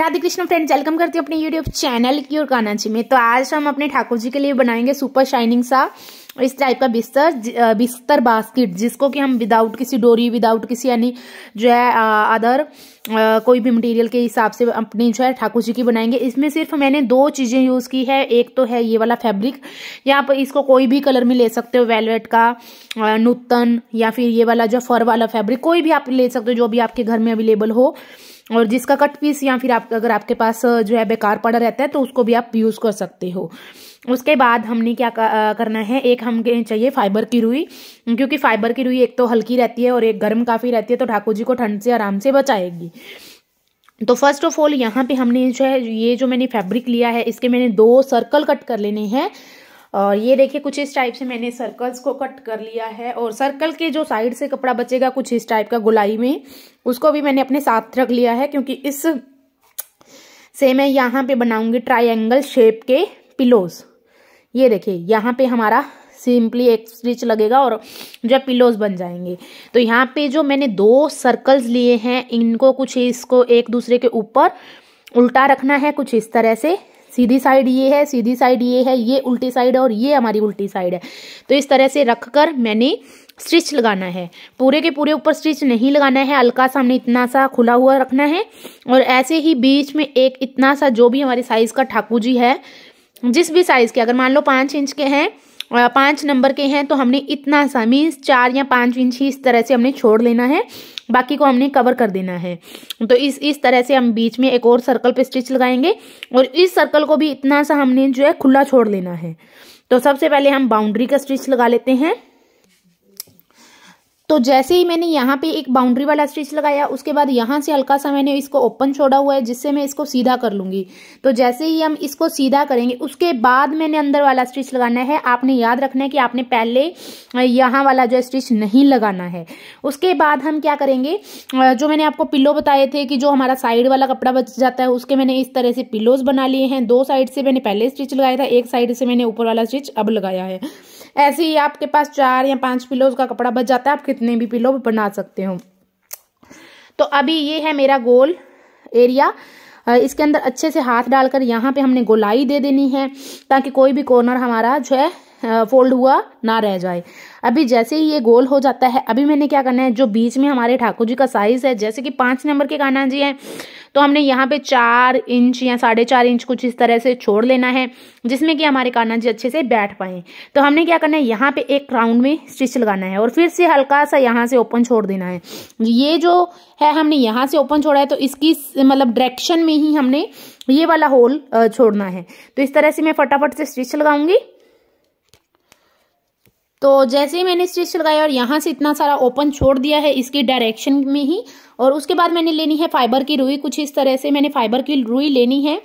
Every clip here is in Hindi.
राधे कृष्ण फ्रेंड्स वेलकम करती हूँ अपने यूट्यूब चैनल की और काना जी में तो आज हम अपने ठाकुर जी के लिए बनाएंगे सुपर शाइनिंग सा इस टाइप का बिस्तर बिस्तर बास्केट जिसको कि हम विदाउट किसी डोरी विदाउट किसी यानी जो है अदर कोई भी मटेरियल के हिसाब से अपनी जो है ठाकुर जी की बनाएंगे इसमें सिर्फ मैंने दो चीज़ें यूज़ की है एक तो है ये वाला फैब्रिक या आप इसको कोई भी कलर में ले सकते हो वेलवेट का नूतन या फिर ये वाला जो फर वाला फैब्रिक कोई भी आप ले सकते हो जो भी आपके घर में अवेलेबल हो और जिसका कट पीस या फिर आप अगर आपके पास जो है बेकार पड़ा रहता है तो उसको भी आप यूज़ कर सकते हो उसके बाद हमने क्या करना है एक हमें चाहिए फाइबर की रुई क्योंकि फाइबर की रुई एक तो हल्की रहती है और एक गर्म काफ़ी रहती है तो ठाकुर जी को ठंड से आराम से बचाएगी तो फर्स्ट ऑफ ऑल यहाँ पे हमने जो है ये जो मैंने फैब्रिक लिया है इसके मैंने दो सर्कल कट कर लेने हैं और ये देखिए कुछ इस टाइप से मैंने सर्कल्स को कट कर लिया है और सर्कल के जो साइड से कपड़ा बचेगा कुछ इस टाइप का गुलाई में उसको भी मैंने अपने साथ रख लिया है क्योंकि इस से मैं यहाँ पे बनाऊंगी ट्राइंगल शेप के पिलोज ये देखिए यहाँ पे हमारा सिंपली एक स्टिच लगेगा और जब पिलोज बन जाएंगे तो यहाँ पे जो मैंने दो सर्कल्स लिए हैं इनको कुछ इसको एक दूसरे के ऊपर उल्टा रखना है कुछ इस तरह से सीधी साइड ये है सीधी साइड ये है ये उल्टी साइड है और ये हमारी उल्टी साइड है तो इस तरह से रख कर मैंने स्टिच लगाना है पूरे के पूरे ऊपर स्टिच नहीं लगाना है हल्का सा हमने इतना सा खुला हुआ रखना है और ऐसे ही बीच में एक इतना सा जो भी हमारे साइज़ का ठाकू जी है जिस भी साइज़ के अगर मान लो पाँच इंच के हैं पाँच नंबर के हैं तो हमने इतना सा मीन्स चार या पाँच इंच ही इस तरह से हमने छोड़ लेना है बाकी को हमने कवर कर देना है तो इस इस तरह से हम बीच में एक और सर्कल पे स्टिच लगाएंगे और इस सर्कल को भी इतना सा हमने जो है खुला छोड़ लेना है तो सबसे पहले हम बाउंड्री का स्टिच लगा लेते हैं तो जैसे ही मैंने यहाँ पे एक बाउंड्री वाला स्टिच लगाया उसके बाद यहाँ से हल्का सा मैंने इसको ओपन छोड़ा हुआ है जिससे मैं इसको सीधा कर लूँगी तो जैसे ही हम इसको सीधा करेंगे उसके बाद मैंने अंदर वाला स्टिच लगाना है आपने याद रखना है कि आपने पहले यहाँ वाला जो स्टिच नहीं लगाना है उसके बाद हम क्या करेंगे जो मैंने आपको पिल्लो बताए थे कि जो हमारा साइड वाला कपड़ा बच जाता है उसके मैंने इस तरह से पिलोज बना लिए हैं दो साइड से मैंने पहले स्टिच लगाया था एक साइड से मैंने ऊपर वाला स्टिच अब लगाया है ऐसे ही आपके पास चार या पाँच पिलोज का कपड़ा बच जाता है आप कितने भी पिलो बना सकते हो तो अभी ये है मेरा गोल एरिया इसके अंदर अच्छे से हाथ डालकर यहाँ पे हमने गोलाई दे देनी है ताकि कोई भी कॉर्नर हमारा जो है फोल्ड हुआ ना रह जाए अभी जैसे ही ये गोल हो जाता है अभी मैंने क्या करना है जो बीच में हमारे ठाकुर जी का साइज है जैसे कि पांच नंबर के कान्हा जी हैं तो हमने यहाँ पे चार इंच या साढ़े चार इंच कुछ इस तरह से छोड़ लेना है जिसमें कि हमारे कान्हा जी अच्छे से बैठ पाए तो हमने क्या करना है यहाँ पे एक राउंड में स्टिच लगाना है और फिर से हल्का सा यहाँ से ओपन छोड़ देना है ये जो है हमने यहाँ से ओपन छोड़ा है तो इसकी मतलब डायरेक्शन में ही हमने ये वाला होल छोड़ना है तो इस तरह से मैं फटाफट से स्टिच लगाऊंगी तो जैसे ही मैंने स्टिच लगाया और यहाँ से इतना सारा ओपन छोड़ दिया है इसकी डायरेक्शन में ही और उसके बाद मैंने लेनी है फाइबर की रुई कुछ इस तरह से मैंने फाइबर की रुई लेनी है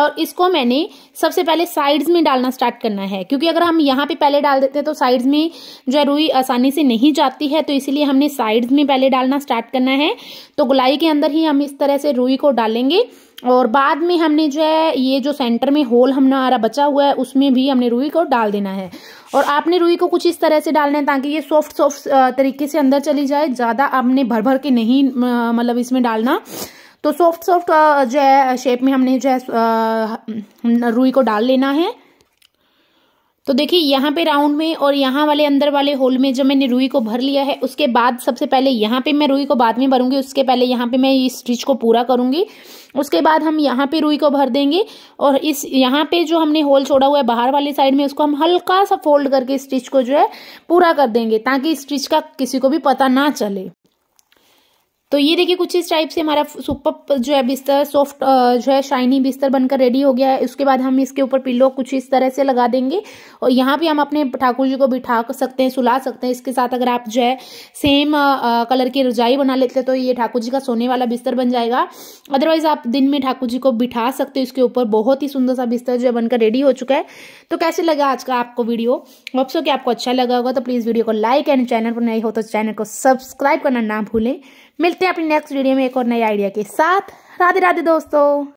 और इसको मैंने सबसे पहले साइड्स में डालना स्टार्ट करना है क्योंकि अगर हम यहाँ पे पहले डाल देते हैं तो साइड्स में जो है रुई आसानी से नहीं जाती है तो इसीलिए हमने साइड्स में पहले डालना स्टार्ट करना है तो गुलाई के अंदर ही हम इस तरह से रुई को डालेंगे और बाद में हमने जो है ये जो सेंटर में होल हमारा बचा हुआ है उसमें भी हमने रुई को डाल देना है और आपने रुई को कुछ इस तरह से डालना है ताकि ये सॉफ्ट सॉफ्ट तरीके से अंदर चली जाए ज़्यादा आपने भर भर के नहीं मतलब इसमें डालना तो सॉफ्ट सॉफ्ट जो है शेप में हमने जो है रुई को डाल लेना है तो देखिए यहाँ पे राउंड में और यहाँ वाले अंदर वाले होल में जो मैंने रुई को भर लिया है उसके बाद सबसे पहले यहाँ पे मैं रुई को बाद में भरूंगी उसके पहले यहाँ पे मैं इस स्टिच को पूरा करूंगी उसके बाद हम यहाँ पे रुई को भर देंगे और इस यहाँ पे जो हमने होल छोड़ा हुआ है बाहर वाली साइड में उसको हम हल्का सा फोल्ड करके स्टिच को जो है पूरा कर देंगे ताकि स्टिच का किसी को भी पता ना चले तो ये देखिए कुछ इस टाइप से हमारा सुपर जो है बिस्तर सॉफ्ट जो है शाइनी बिस्तर बनकर रेडी हो गया है उसके बाद हम इसके ऊपर पिल्लो कुछ इस तरह से लगा देंगे और यहाँ भी हम अपने ठाकुर जी को बिठा सकते हैं सुला सकते हैं इसके साथ अगर आप जो है सेम कलर की रजाई बना लेते हैं तो ये ठाकुर जी का सोने वाला बिस्तर बन जाएगा अदरवाइज आप दिन में ठाकुर जी को बिठा सकते हो इसके ऊपर बहुत ही सुंदर सा बिस्तर जो है बनकर रेडी हो चुका है तो कैसे लगा आज का आपको वीडियो होप्सो कि आपको अच्छा लगा होगा तो प्लीज़ वीडियो को लाइक एंड चैनल पर नहीं हो तो चैनल को सब्सक्राइब करना ना भूलें मिलते हैं अपनी नेक्स्ट वीडियो में एक और नए आइडिया के साथ राधे राधे दोस्तों